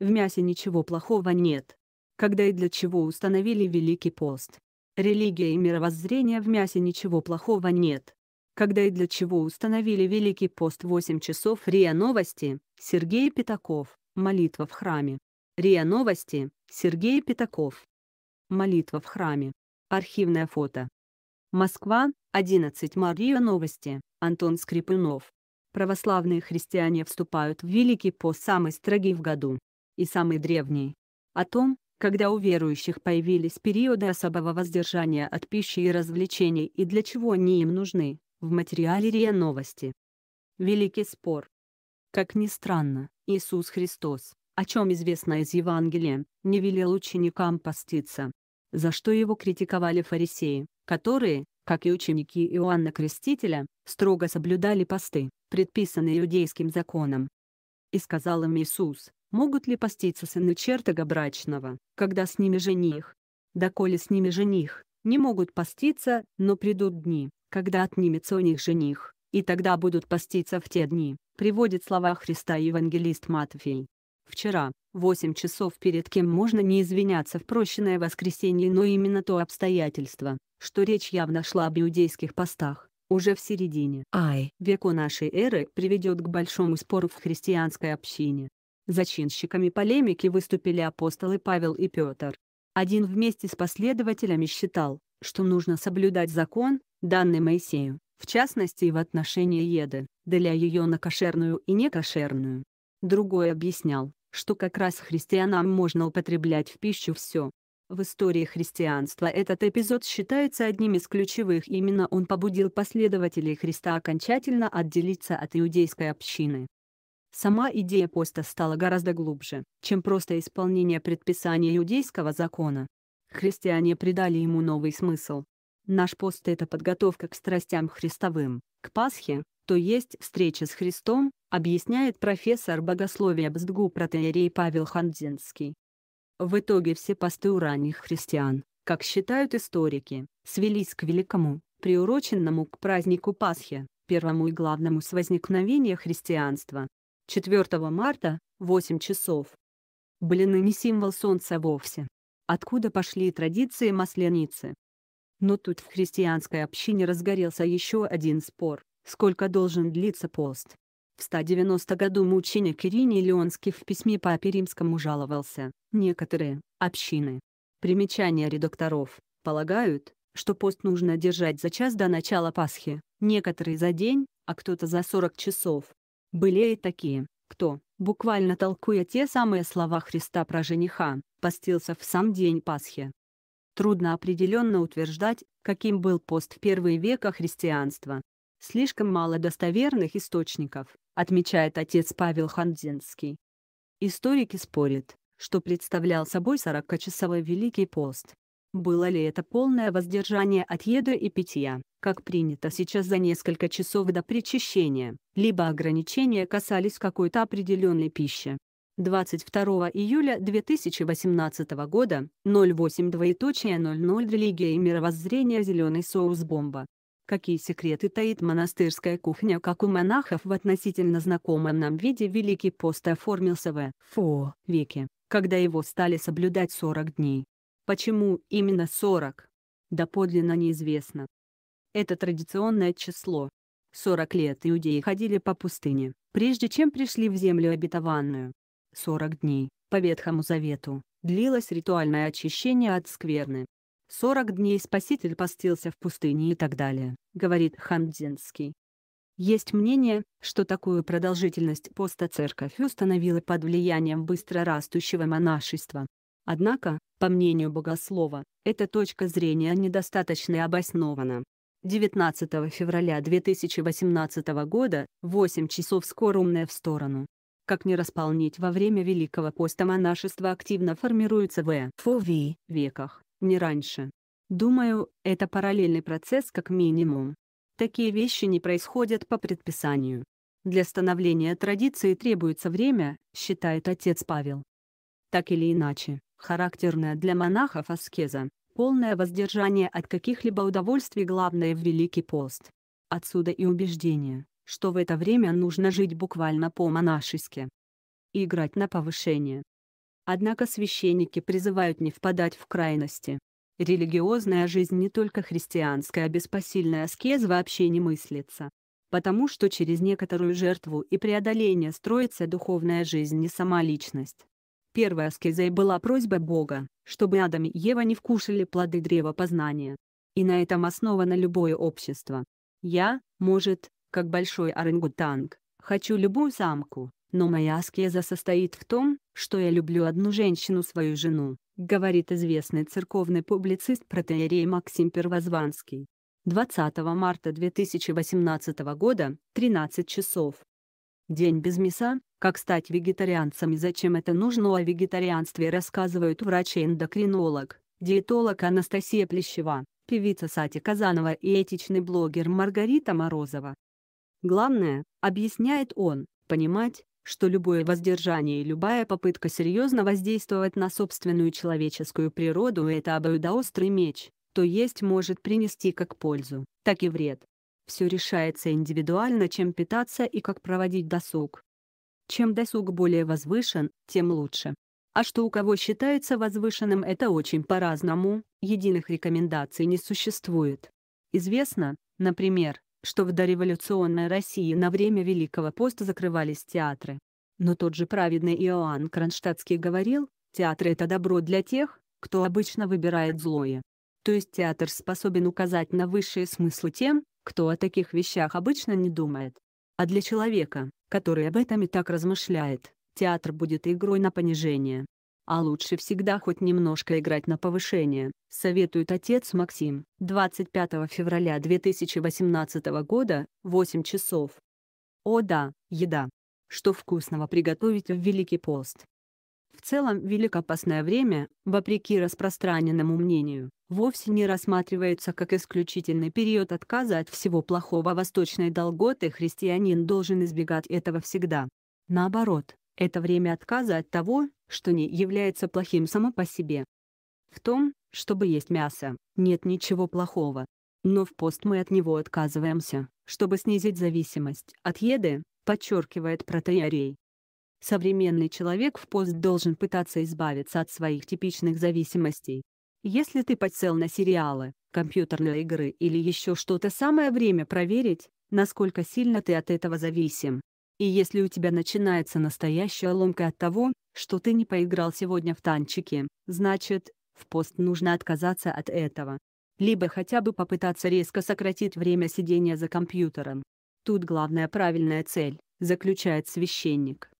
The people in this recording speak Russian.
В мясе ничего плохого нет. Когда и для чего установили Великий пост. Религия и мировоззрение в мясе ничего плохого нет. Когда и для чего установили Великий пост 8 часов РИА Новости, Сергей Пятаков, молитва в храме. РИА Новости, Сергей Пятаков. Молитва в храме. Архивное фото. Москва, 11 Мария Новости, Антон Скрипунов. Православные христиане вступают в Великий пост самый строгий в году и самый древний. О том, когда у верующих появились периоды особого воздержания от пищи и развлечений и для чего они им нужны, в материале РИА Новости. Великий спор. Как ни странно, Иисус Христос, о чем известно из Евангелия, не велел ученикам поститься. За что его критиковали фарисеи, которые, как и ученики Иоанна Крестителя, строго соблюдали посты, предписанные иудейским законом. И сказал им Иисус, Могут ли поститься сыны чертога брачного, когда с ними жених? Доколе с ними жених, не могут поститься, но придут дни, когда отнимется у них жених, и тогда будут поститься в те дни, приводит слова Христа евангелист Матфей. Вчера, 8 часов перед кем можно не извиняться в прощенное воскресенье, но именно то обстоятельство, что речь явно шла об иудейских постах, уже в середине Ай. веку нашей эры приведет к большому спору в христианской общине. Зачинщиками полемики выступили апостолы Павел и Петр. Один вместе с последователями считал, что нужно соблюдать закон, данный Моисею, в частности и в отношении еды, для ее на кошерную и некошерную. Другой объяснял, что как раз христианам можно употреблять в пищу все. В истории христианства этот эпизод считается одним из ключевых именно он побудил последователей Христа окончательно отделиться от иудейской общины. Сама идея поста стала гораздо глубже, чем просто исполнение предписания иудейского закона. Христиане придали ему новый смысл. Наш пост – это подготовка к страстям христовым, к Пасхе, то есть встреча с Христом, объясняет профессор богословия Бздгу протеерей Павел Хандзинский. В итоге все посты у ранних христиан, как считают историки, свелись к великому, приуроченному к празднику Пасхи, первому и главному с возникновения христианства, 4 марта, 8 часов. Блины не символ солнца вовсе. Откуда пошли традиции масленицы? Но тут в христианской общине разгорелся еще один спор, сколько должен длиться пост. В 190 году мученик Ириний Леонский в письме по Римскому жаловался, некоторые общины. Примечания редакторов полагают, что пост нужно держать за час до начала Пасхи, некоторые за день, а кто-то за 40 часов. Были и такие, кто, буквально толкуя те самые слова Христа про жениха, постился в сам день Пасхи. Трудно определенно утверждать, каким был пост в первые века христианства. Слишком мало достоверных источников, отмечает отец Павел Хандзинский. Историки спорят, что представлял собой 40-часовой Великий пост, было ли это полное воздержание от еды и питья, как принято сейчас за несколько часов до причащения, либо ограничения касались какой-то определенной пищи. 22 июля 2018 года, 08 двоеточие 00 Религия и мировоззрение «Зеленый соус бомба». Какие секреты таит монастырская кухня, как у монахов в относительно знакомом нам виде Великий пост оформился в Фо веке, когда его стали соблюдать 40 дней. Почему именно 40? Доподлинно неизвестно. Это традиционное число. 40 лет иудеи ходили по пустыне, прежде чем пришли в землю обетованную. 40 дней, по Ветхому Завету, длилось ритуальное очищение от скверны. 40 дней Спаситель постился в пустыне и так далее, говорит Хандзинский. Есть мнение, что такую продолжительность поста церковь установила под влиянием быстро растущего монашества. Однако, по мнению богослова, эта точка зрения недостаточно обоснована. 19 февраля 2018 года, 8 часов скорумная в сторону. Как не располнить во время Великого поста монашество активно формируется в ФОВИ веках, не раньше. Думаю, это параллельный процесс как минимум. Такие вещи не происходят по предписанию. Для становления традиции требуется время, считает отец Павел. Так или иначе, Характерная для монахов аскеза, полное воздержание от каких-либо удовольствий главное в Великий пост. Отсюда и убеждение, что в это время нужно жить буквально по-монашески. Играть на повышение. Однако священники призывают не впадать в крайности. Религиозная жизнь не только христианская, а беспосильная аскез вообще не мыслится. Потому что через некоторую жертву и преодоление строится духовная жизнь и сама личность. Первой аскезой была просьба Бога, чтобы Адам и Ева не вкушали плоды древа познания. И на этом основано любое общество. Я, может, как большой орангутанг, хочу любую самку, но моя аскеза состоит в том, что я люблю одну женщину свою жену, говорит известный церковный публицист протеерей Максим Первозванский. 20 марта 2018 года, 13 часов. День без мяса, как стать вегетарианцем и зачем это нужно о вегетарианстве рассказывают врач-эндокринолог, диетолог Анастасия Плещева, певица Сати Казанова и этичный блогер Маргарита Морозова. Главное, объясняет он, понимать, что любое воздержание и любая попытка серьезно воздействовать на собственную человеческую природу – это обоюдоострый меч, то есть может принести как пользу, так и вред. Все решается индивидуально, чем питаться и как проводить досуг. Чем досуг более возвышен, тем лучше. А что у кого считается возвышенным, это очень по-разному, единых рекомендаций не существует. Известно, например, что в дореволюционной России на время Великого поста закрывались театры. Но тот же праведный Иоанн Кронштадтский говорил, театр — это добро для тех, кто обычно выбирает злое. То есть театр способен указать на высшие смыслы тем, кто о таких вещах обычно не думает. А для человека, который об этом и так размышляет, театр будет игрой на понижение. А лучше всегда хоть немножко играть на повышение, советует отец Максим, 25 февраля 2018 года, 8 часов. О да, еда. Что вкусного приготовить в Великий пост? целом великопостное время, вопреки распространенному мнению, вовсе не рассматривается как исключительный период отказа от всего плохого восточной долготы христианин должен избегать этого всегда. Наоборот, это время отказа от того, что не является плохим само по себе. В том, чтобы есть мясо, нет ничего плохого. Но в пост мы от него отказываемся, чтобы снизить зависимость от еды, подчеркивает протеерей. Современный человек в пост должен пытаться избавиться от своих типичных зависимостей. Если ты подсел на сериалы, компьютерные игры или еще что-то, самое время проверить, насколько сильно ты от этого зависим. И если у тебя начинается настоящая ломка от того, что ты не поиграл сегодня в танчики, значит, в пост нужно отказаться от этого. Либо хотя бы попытаться резко сократить время сидения за компьютером. Тут главная правильная цель, заключает священник.